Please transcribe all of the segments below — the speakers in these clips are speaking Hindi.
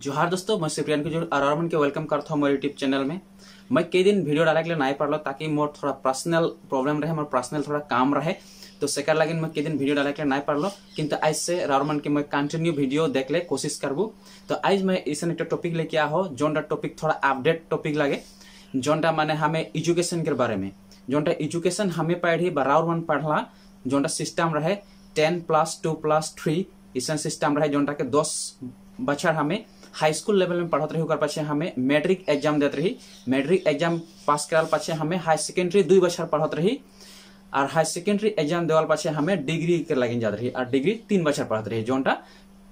जोहार दोस्तों मैं सुप्रियन को जो के वेलकम करता हूँ मेरे यूट्यूब चैनल में मैं कई दिन वीडियो डाले के लिए नहीं पड़ल ताकि मोर थोड़ा पर्सनल प्रॉब्लम रहे मोर पर्सनल थोड़ा काम रहे तो सेकर लगे मैं कई दिन वीडियो डाले के लिए नहीं पड़ल किंतु आज से रारमन के मैं कंटिन्यू वीडियो देख ले कोशिश करबू तो आज मैं ऐसा एक टॉपिक लेके आओ जोनटा टॉपिक थोड़ा अपडेट टॉपिक लगे जोनटा मैंने हमें एजुकेशन के बारे में जोनटा एजुकेशन हमें पढ़ी बा मन पढ़ला जोनटा सिस्टम रहे ten plus two plus three ऐसा सिस्टम रहे जोनटा के दस बछर हमें হাই স্কুল লেভেল মে পড়হত রহকার পাছে हमे ম্যাট্রিক एग्जाम দেত রহি ম্যাট্রিক एग्जाम পাস করাল পাছে हमे হাই সেকেন্ডারি দুই বছর পড়হত রহি আর হাই সেকেন্ডারি एग्जाम দেওয়াল পাছে हमे ডিগ্রি করে লাগিন যাত রহি আর ডিগ্রি তিন বছর পড়হত রহি জোনটা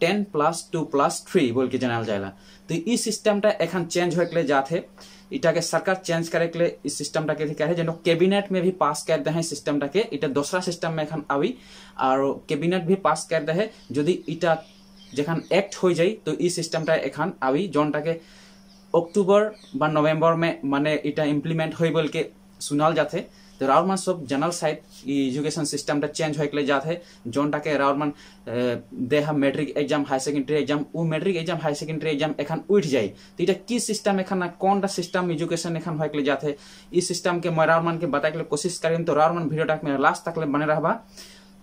10+2+3 বলকে জানা যায়লা তো এই সিস্টেমটা এখন চেঞ্জ হইকলে যathe এটাকে সরকার চেঞ্জ করেকলে এই সিস্টেমটাকে কে থাকে যেন কেবিনেট মে ভি পাস করতে হ্যাঁ সিস্টেমটাকে এটা দোসরা সিস্টেম মে এখন আবি আর কেবিনেট ভি পাস করতে হে যদি এটা যেখান অ্যাক্ট হয়ে যায় তো এই সিস্টেমটা এখান আমি জনটাকে অক্টোবর বা নভেম্বর মে মানে এটা ইমপ্লিমেন্ট হয়ে বলকে শুনাল যাতে তো রাউরমান সব জেনারেল সাইড ই এডুকেশন সিস্টেমটা চেঞ্জ হয়ে গেলে যাতে জনটাকে রাউরমান they have matric exam high secondary exam ও matric exam high secondary exam এখান উঠ যায় তো এটা কি সিস্টেম এখান না কোনটা সিস্টেম এডুকেশন এখান হয়ে গেলে যাতে ই সিস্টেমকে মই রাউরমানকে বাতাই গেলে কোশিশ করিম তো রাউরমান ভিডিওটাকে লাস্ট তাকলে বনে রাখবা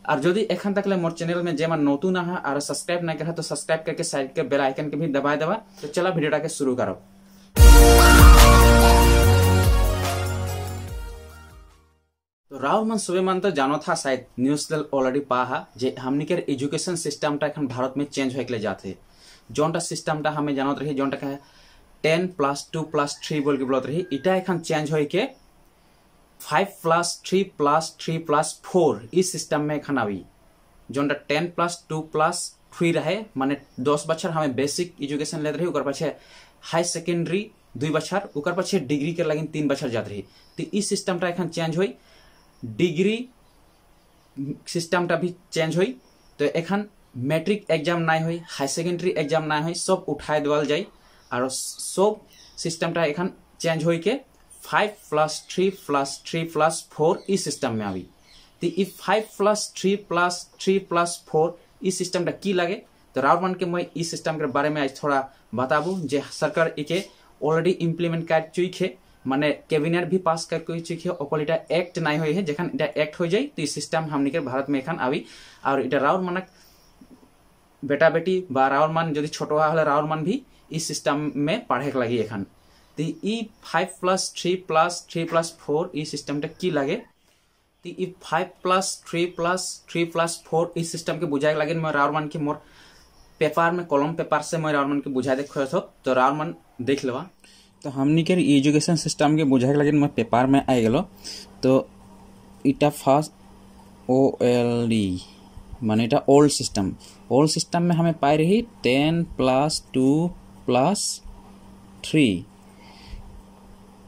और यदि एखन तक मोर चैनल में जेमा नतून आहा और सब्सक्राइब नहीं करा तो सब्सक्राइब करके साइड के बेल आइकन के भी दबा देवा तो चला वीडियो के शुरू करो तो राव मन सुबह मन तो जानो था शायद न्यूज ऑलरेडी पाहा जे हमनी के एजुकेशन सिस्टम टा भारत में चेंज होके ले जाते जोनटा सिस्टम टा हमें जानत रही जोनटा ten plus two plus three बोल के बोलत रही इटा एखन चेंज होके five plus three plus three plus four इस सिस्टम में खाना हुई जो ten plus two plus three रहे माने दस बच्चर हमें बेसिक एजुकेशन लेते रही पाछे हाई सेकेंडरी दुई बच्चर उकर पाछे डिग्री के लगे तीन बच्चर जाते रही तो इस सिस्टम एखन चेंज हुई डिग्री सिस्टम भी चेंज हुई तो एखन मैट्रिक एग्जाम ना हुई हाई सेकेंडरी एग्जाम ना हुई सब उठाए देवल जाए और सब सिस्टम एखन चेंज हो के five plus three plus three plus four इस सिस्टम में आई तो ये five plus three plus three plus four इस सिस्टम का की लगे तो राउंड वन के मैं इस सिस्टम के बारे में आज थोड़ा बताबू जो सरकार एक ऑलरेडी इम्प्लीमेंट कर चुक है मैंने कैबिनेट भी पास कर चुक है और इटा एक्ट नहीं हुई है जखन इटा एक्ट हो जाए तो इस सिस्टम हमने के भारत में एखन आई और इटा राउंड मानक बेटा बेटी बा रावण मान जो छोटो हाँ राउंड मान भी इस सिस्टम में पढ़े लगी एखन ই five plus three plus three plus four এই চিষ্টেমটা কি লাগে तो ये five plus three plus three plus four इस सिस्टम के बुझाए लगे मैं राउर मान के मोर पेपर में कॉलम पेपर से मैं राउर मान के बुझा देखो थो तो राउर मान देख लेवा तो हमने के एजुकेशन सिस्टम के बुझाए लगे मैं पेपर में आ गलो तो इटा फर्स्ट ओ एल डी मान इटा ओल्ड सिस्टम ओल्ड सिस्टम में हमें पाए रही ten plus two plus three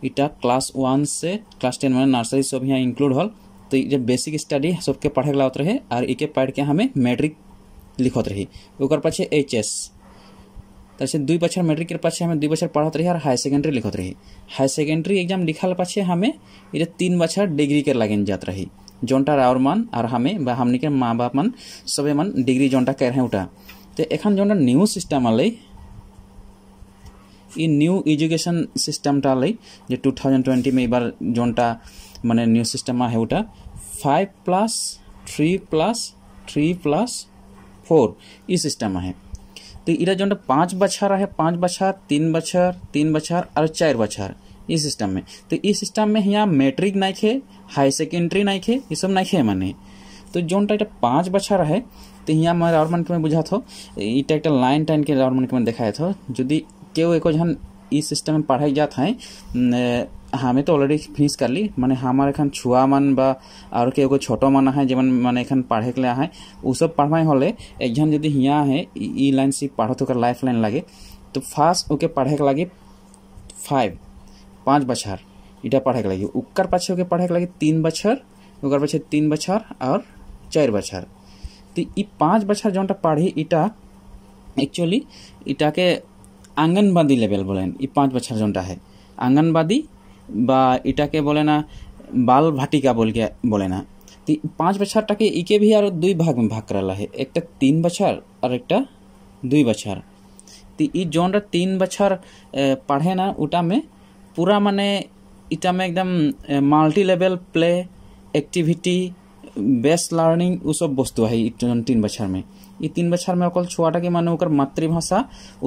इटा क्लास वन से क्लास टेन मैंने नर्सरी सब यहाँ इनक्लूड हल तो ये बेसिक स्टडी सबके पढ़े लात रहे और इके पढ़ के हमें मैट्रिक लिखत रही ओकर पाछे एच एस तरह तो दुई बच्चर मैट्रिक पाछे हमें दुई बच्चर पढ़त रही और हाई सेकेंडरी लिखत रही हाई सेकेंडरी एग्जाम लिखाल पाछे हमें ये तीन बच्चर डिग्री के लगे जात रही जोनटार और मान और हमें बा हमने के माँ बाप मान सब मान डिग्री जोनटा कह रहे उठा तो एखन जोनटा new system all new education system टा जो टू थाउजेंड ट्वेंटी में यार जोटा मानने न्यू सिसटेम है वोटा five plus three plus three plus four ये सिसटेम है तो इरा जो पाँच बछर रहे पाँच बछर तीन बछर तीन बछर और चार बछर ये सिसटेम में तो ये सिसटेम में यहाँ मैट्रिक नहीं है हाई सेकेंडरी नहीं है ये सब नहीं तो है मान तो जो पाँच बछर रहे तो यहाँ मैं रावर मन के बुझा थो ये एक लाइन टाइन के रावर मन के देखा था जो কেউ এখন ই সিস্টেমে পাঠাই যা থাই আমি তো অলরেডি ফিস কালি মানে আমার এখান ছুয়া মান বা আর কেউ কেউ ছোট মান আহে যেমন মানে এখান পাঢ়ে গেলে আহে ওসব পাঢ়াই হলে একজন যদি হিয়া আহে ই লাইন সি পাঢ়ত ওকে লাইফ লাইন লাগে তো ফার্স্ট ওকে পাঢ়ে লাগে ফাইভ পাঁচ বছর এটা পাঢ়ে লাগে উকার পাছে ওকে পাঢ়ে লাগে তিন বছর ওকার পাছে তিন বছর আর চার বছর তো ই পাঁচ বছর যেটা পাঢ়ি এটা एक्चुअली इटा के आंगनबादी लेवल बोलें पाँच बचर जो है आंगनबादी इटा के बोले ना बाल भाटिका बोल के बोले ना तो पाँच बचर टाके इके भी और दुई भाग में भाग करा है एक तीन बचर और एक दुई बचर तो जोन तीन बचर पढ़े ना उटा में पूरा मान इटा में एकदम multi level play activity best learning वो सब वस्तु है तीन बचर में ये ଇ ତିନ୍ ବଛାର୍ ମେ ଅକଲ୍ के ମାନେ ଓକର୍ ମାତୃଭାଷା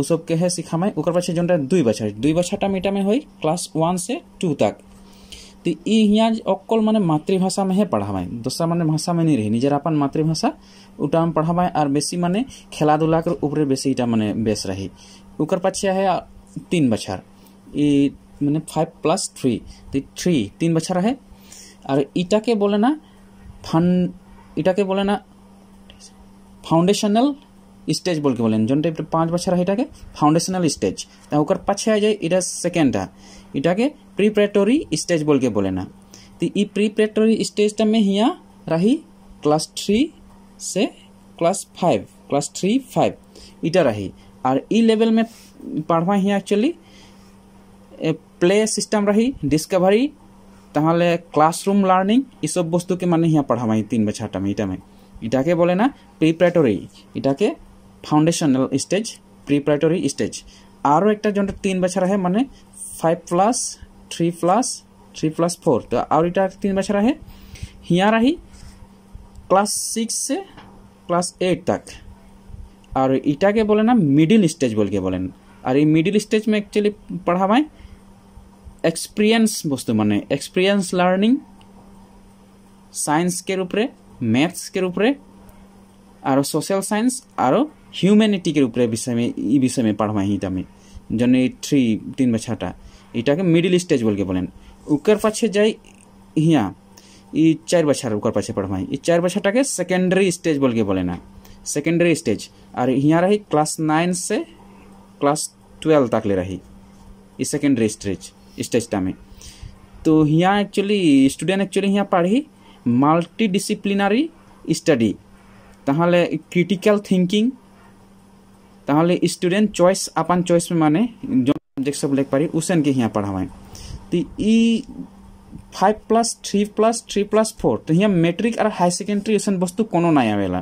ଉସବ୍ କେହେ ଶିଖାମେ ଓକର୍ ପାଛେ ଯେନ୍ଟା ଦୁଇ ବଛାର୍ ଦୁଇ ବଛାଟା मीटा में होई क्लास वन से टू तक तो ई हिया अक्कल माने मातृभाषा में हे पढ़ावाएं दूसरा माने भाषा में नहीं रहे निजर अपन मातृभाषा उटा में पढ़ावाएं और बेसी माने खेला धूला कर ऊपर बेसी इटा माने बेस रही उकर पछे है तीन बछर ये माने फाइव प्लस थ्री तो थ्री तीन बछर है और इटा के बोले ना फन इटा के बोले ना फाउंडेशनल स्टेज बोल के बोलें जो पाँच बच्चा है ये फाउंडेशनल स्टेज तो पाछे आ जाए यार सेकेंड इटे प्रिपरेटरी स्टेज बोल के बोले ना तो ये प्रिपरेटरी स्टेज में हिया रही क्लास थ्री से class five class three five इटा रही और इ लेवल में पढ़वा हिया एक्चुअली प्ले सिस्टम रही डिस्कवरी तहले क्लासरूम लर्निंग इस सब वस्तु के माने हिया पढ़ावा तीन बच्चा टाइम इटा में এটাকে বলে না প্রিপারেটরি এটাকে ফাউন্ডেশনাল স্টেজ প্রিপারেটরি স্টেজ আরও একটা জন্য তিন বছর আহে মানে five plus three plus three plus four তো আর এটা তিন বছর আহে হিয়ার আহি ক্লাস সিক্স ক্লাস এইট তাক আর এটাকে বলে না মিডিল স্টেজ বলকে বলেন আর এই মিডিল স্টেজ মে একচুয়ালি পড়াবায় এক্সপিরিয়েন্স বস্তু মানে এক্সপিরিয়েন্স লার্নিং সায়েন্সকের উপরে ম্যাথসকের উপরে আরও সোশ্যাল সায়েন্স আরও হিউম্যানিটিকের উপরে বিষয়মে এই বিষয়মে পড়াই এটা আমি জন্য এই থ্রি তিনবে ছাটা এটাকে মিডিল স্টেজ বলকে বলেন ওকর পাছে যাই হিয়া এই চার বছর ওকর পাছে পড়াই এই চার বছরটাকে সেকেন্ডারি স্টেজ বলকে বলে না सेकेंडरी स्टेज और यहाँ रही क्लास नाइन से क्लास ट्वेल्व तक ले रही इस सेकेंडरी स्टेज स्टेज में तो यहाँ एक्चुअली स्टूडेंट एक्चुअली यहाँ पढ़ी মাল্টিডিসিপ্লিনারি स्टाडी তাহলে ক্রিটিক্যাল থিঙ্কিং তাহলে स्टूडेंट চয়েস अपन চয়েস में माने जो सब्जेक्ट सब लिख पारी उसन के यहाँ पढ़ावें तो ई five plus three plus three plus four तो यहाँ मैट्रिक और हाई सेकेंडरी ऐसा वस्तु कोनो ना आवेला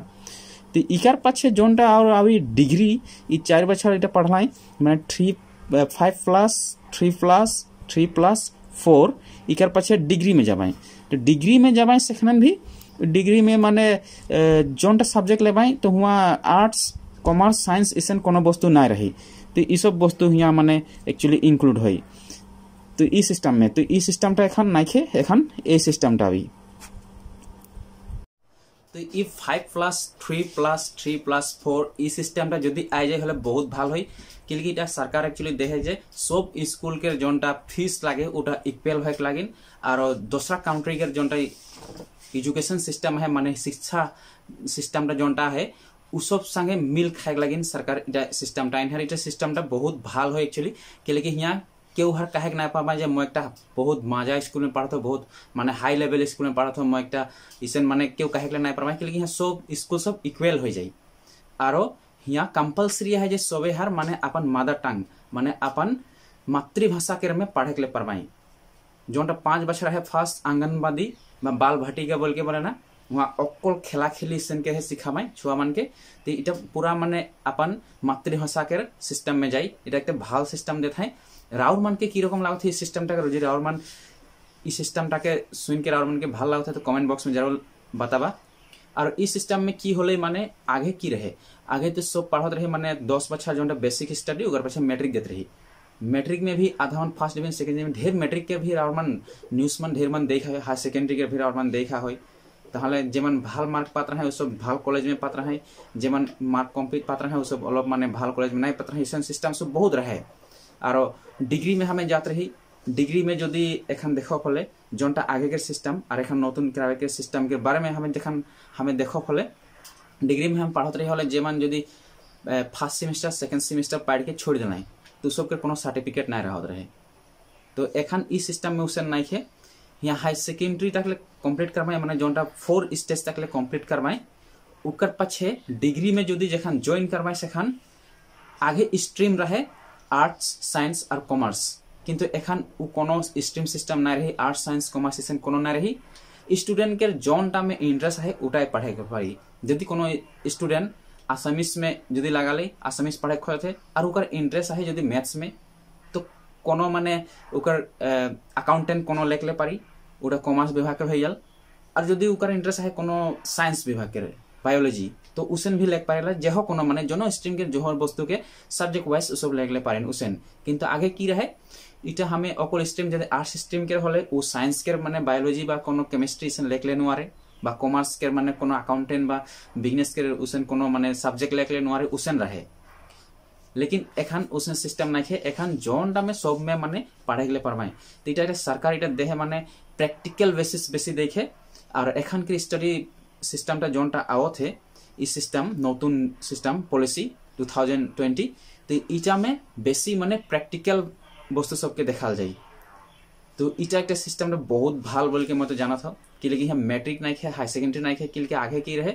तो इकार पाछे जोनटा और अभी डिग्री इ चार बच्चा पढ़ल मैं three five plus three plus three plus four इकर पाछे डिग्री में जबाई तो डिग्री में जाबाई सेखनन भी डिग्री में माने जोनटा सब्जेक्ट लेबाई तो वहाँ आर्ट्स कॉमर्स साइंस ऐसा को वस्तु ना रही तो ये सब वस्तु हिया माने एक्चुअली इंक्लूड हुई तो ई सिस्टम में तो ई सिस्टमटा एखन नाइखे एखन ए सिस्टमटा भी তো ইফ 5 + 3 + 3 + 4 ই সিস্টেমটা যদি আই যায় তাহলে খুব ভাল হই কেলেকি এটা সরকার অ্যাকচুয়ালি দে হে যে সব স্কুল কে জনটা ফিস লাগে ওটা ইকুয়াল হয় লাগিন আর দোসরা কান্ট্রি এর জনটাই এডুকেশন সিস্টেম হে মানে শিক্ষা সিস্টেমটা জনটা হে উসব সাংগে মিল খায় লাগিন সরকার ইটা সিস্টেমটা ইন্টারনেটা সিস্টেমটা খুব ভাল হয় অ্যাকচুয়ালি কেলেকি হিয়া কেউ हर कहे না পাবা যে মই একটা বহুত स्कूल স্কুল में पढ़तो बहुत माने हाई लेवल स्कूल में पढ़तो মই একটা ইসেন মানে কেউ কাহেক না পাবা কি লাগি হ্যাঁ সব স্কুল সব ইকুয়াল হয়ে যায় আরো হিয়া है जे सबे हर माने अपन मदर टंग माने अपन मातृभाषा के में पढ़े के लिए परवाई जोटा पाँच बछर है फर्स्ट आंगनबाड़ी बाल बाल भाटिका बोल के बोले ना अक खेला ᱠᱷᱮᱞᱟ ᱠᱷᱮᱞᱤ ᱥᱮᱱ के माई छुआ मान के पूरा मान अपन मातृभाषा के सिस्टम में जाए इटा एक भल सिस्टम दे थाई राउर मान के कम लगते लागथे इस सिस्टम टाके राउर मान इस सिस्टम टाके सुन के राउर मान के लगता है तो कमेंट बॉक्स में जरूर बताबा और इस सिस्टम में की होले माने आगे की रहे आगे तो सब पढ़त रहे माने दस बच्चा जो बेसिक स्टडी और पास मैट्रिक देते रही मैट्रिक में भी आधा मन फर्स्ट डिवीजन सेकेंड डिवीजन ढेर मैट्रिक के भी राउर मान न्यूज मन ढेर मन देखा हाई सेकेंडरी के भी राउर मन देखा हुई ताहले जेमन भाल मार्क पात्र है उसब भाल कॉलेज में पात्र है जेमन मार्क कम्प्लीट पात्र है उसब अलग माने भाल कॉलेज में नहीं पात्र है यूसन सिस्टम सब बहुत रहे और डिग्री में हमें जात रही डिग्री में যদি এখন দেখো ফলে জনটা আগেকের সিস্টেম আর এখন নতুন ক্রাবেকের সিস্টেমকের বারে মে हमें যেখান हमें দেখো ফলে ডিগ্রি में हम पढ़त रही হলে যেমন যদি ফার্স্ট সেমিস্টার সেকেন্ড সেমিস্টাर পাড় के छोड़ देना है तो सबके कोनो सर्टिफिकेट नहीं रहत रहे तो एखन ई सिस्टम में उसन नहीं है यहाँ हाई सेकेंडरी तक कम्प्लीट करवाए मैंने जो फोर स्टेज तक कम्प्लीट करवाए उकर पछे डिग्री में जो जखन ज्वाइन करवाए खान आगे स्ट्रीम रहे आर्ट्स साइंस और कॉमर्स किंतु एखन उ कोनो स्ट्रीम सिस्टम ना रही आर्ट्स साइंस कॉमर्स सिस्टम कोनो ना रही स्टूडेंट के जोन में इंटरेस्ट है उठाए पढ़े के पाई यदि कोनो स्टूडेंट आसामिस में यदि लगा ले आसामिस पढ़े खोज थे और उकर इंटरेस्ट है यदि मैथ्स में तो कोनो माने उकर अकाउंटेंट कोनो लेख ले पारी ওটা কমার্স বিভাগের হয়ে গেল আর যদি ওখানে ইন্টারেস্ট আছে কোনো সায়েন্স বিভাগের বায়োলজি তো উসেন ভি লেখ পারে যেহ কোনো মানে জন স্ট্রিমকে জহর বস্তুকে সাবজেক্ট ওয়াইজ ওসব লেখলে পারেন উসেন কিন্তু আগে কি রাখে এটা আমি অকল স্ট্রিম যদি আর্টস স্ট্রিমকে হলে ও সায়েন্সকে মানে বায়োলজি বা কোনো কেমিস্ট্রি ইসেন লেখলে নোয়ারে বা কমার্সকে মানে কোনো অ্যাকাউন্টেন্ট বা বিজনেসকে উসেন কোনো মানে সাবজেক্ট লেখলে নোয়ারে উসেন রাখে লেকিন এখান ওসনে সিস্টেম নাইখে এখান জন দামে সব মে মানে পাড়াই গেলে পারবাই তো এটা এটা সরকার এটা দেহে মানে প্র্যাকটিক্যাল বেসিস বেশি দেখে আর এখানকার স্টাডি সিস্টেমটা জনটা আওথে ই সিস্টেম নতুন system policy two thousand twenty তো ইটামে বেশি মানে প্র্যাকটিক্যাল বস্তু সবকে দেখাল যায় তো এটা একটা সিস্টেমটা বহুত ভাল বলকে মতো জানা থাও কিলেকি হ্যাঁ ম্যাট্রিক নাই খেয়ে হাই সেকেন্ডারি নাই খেয়ে কিলকে আগে কি রহে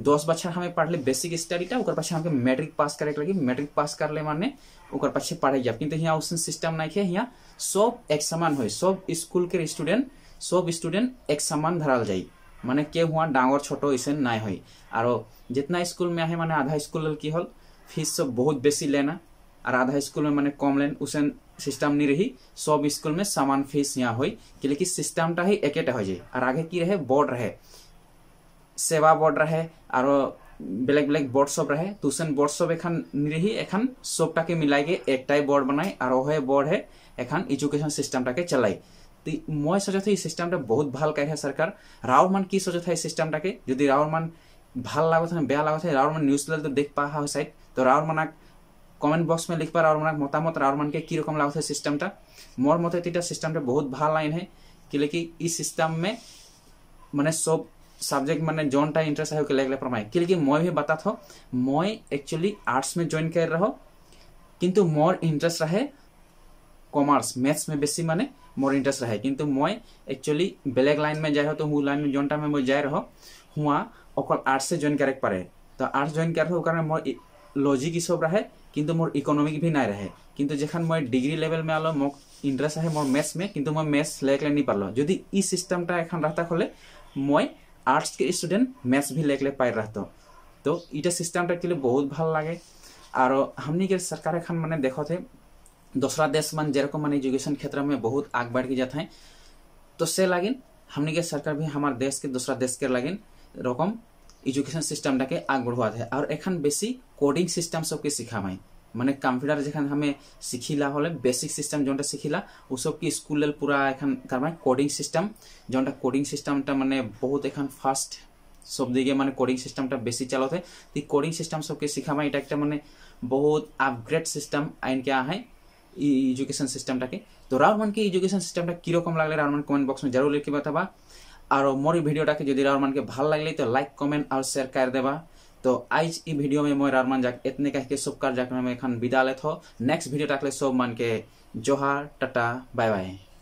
दस बच्चा हमें पढ़ले बेसिक स्टडी ओकर पाछे मैट्रिक पास करे के लगी मैट्रिक पास कर ले माने ओकर पढ़े जाए किंतु यहाँ ऑप्शन सिस्टम नहीं है हिंसा सब एक समान हो सब स्कूल के स्टूडेंट सब स्टूडेंट एक समान धरल जाए माने के हुआ डांगर छोटो ऐसे ना हो और जितना स्कूल में है माने आधा स्कूल की हल फीस सब बहुत बेसी लेना और आधा स्कूल में माने कम लेन उसे सिस्टम नहीं रही सब स्कूल में समान फीस यहाँ हो क्योंकि सिस्टम ही एकेटा हो जाए और आगे की रहे बोर्ड रहे সেবা বট রাহে আর বেলেগ বেলেগ বট সব রাহে তুসেন বট সব এখান নিরেহি এখান সবটাকে মিলাইগে একটাই বট বানাই আর ওহে বট হে এখান এডুকেশন সিস্টেমটাকে চালাই তো মই সোচাথে এই সিস্টেমটা বহুত ভাল কাহে সরকার রাওর মান কি সোচাথে এই সিস্টেমটাকে যদি রাওর মান ভাল লাগত হয় বেয়া লাগত হয় রাওর মান নিউজ তো দেখ পা হয় সাইড তো রাওর মানাক কমেন্ট বক্স में लिख पा और मनाक मतामत और मन के की रकम लाभ है सिस्टम टा मोर मते तीटा सिस्टम टा बहुत ভাল लाइन है कि लेकिन इस सिस्टम में मैंने सब सब्जेक्ट मैंने जो टाइम इंटरेस्ट है लगे पर क्या क्योंकि मैं भी बता थो मैं एक्चुअली आर्ट्स में जॉइन कर रहा किंतु मोर इंटरेस्ट रहे कॉमर्स मैथ्स में बेसी माने मोर इंटरेस्ट रहे किंतु मैं एक्चुअली बेलेग लाइन में जाए तो लाइन में जोनटा में मैं जाए रहो हुआ अक आर्ट्स से जॉइन तो कर पारे तो आर्ट्स जॉइन कर रहे कारण मोर लॉजिक सब रहे किंतु मोर इकोनॉमिक भी ना रहे किंतु जखान मैं डिग्री लेवल में आलो मोर इंटरेस्ट है मोर मैथ्स में किंतु मैं मैथ्स लेकिन नहीं पार्लो जो इस सिस्टम एखान रहता खोले मैं आर्ट्स के स्टूडेंट मैथ्स भी लेके ले पाए रहते तो इटा टाइम के लिए बहुत भल लगे और हमने के सरकार खान मैंने देखो थे दूसरा देश मन जे रखो मान एजुकेशन क्षेत्र में बहुत आग बढ़ के जाता है तो से लागिन हमने के सरकार भी हमारे देश के दूसरा देश के लागिन रकम एजुकेशन सिस्टम के आग बढ़वा दे और एखन बेसी कोडिंग सिस्टम सबके सिखावाएं মানে কম্পিউটার যেখানে আমি শিখিলা হলে বেসিক সিস্টেম যেটা শিখিলা ওসবকে স্কুলের পুরা এখান কার মানে কোডিং সিস্টেম যেটা কোডিং সিস্টেমটা মানে বহুত এখান ফার্স্ট সব দিকে মানে কোডিং সিস্টেমটা বেশি চালাতে তো কোডিং সিস্টেম সবকে শিখাবা এটা একটা মানে বহুত আপগ্রেড সিস্টেম আইনকে আহে एजुकेशन सिस्टम टाके तो राउर मन के एजुकेशन सिस्टम टाक रकम लगले राउर मन कमेंट बॉक्स में जरूर लिख बताबा और मोर भिडियो टाके जो राउर मन के भाल लगले तो लाइक कमेंट और शेयर कर देवा तो आज ই ভিডিও में मोर अरमान जाक इतने कह के शुभकार जाक में विदा लेत हो नेक्स्ट भिडियो टाकले सब मान के जोहार टाटा बाय बाय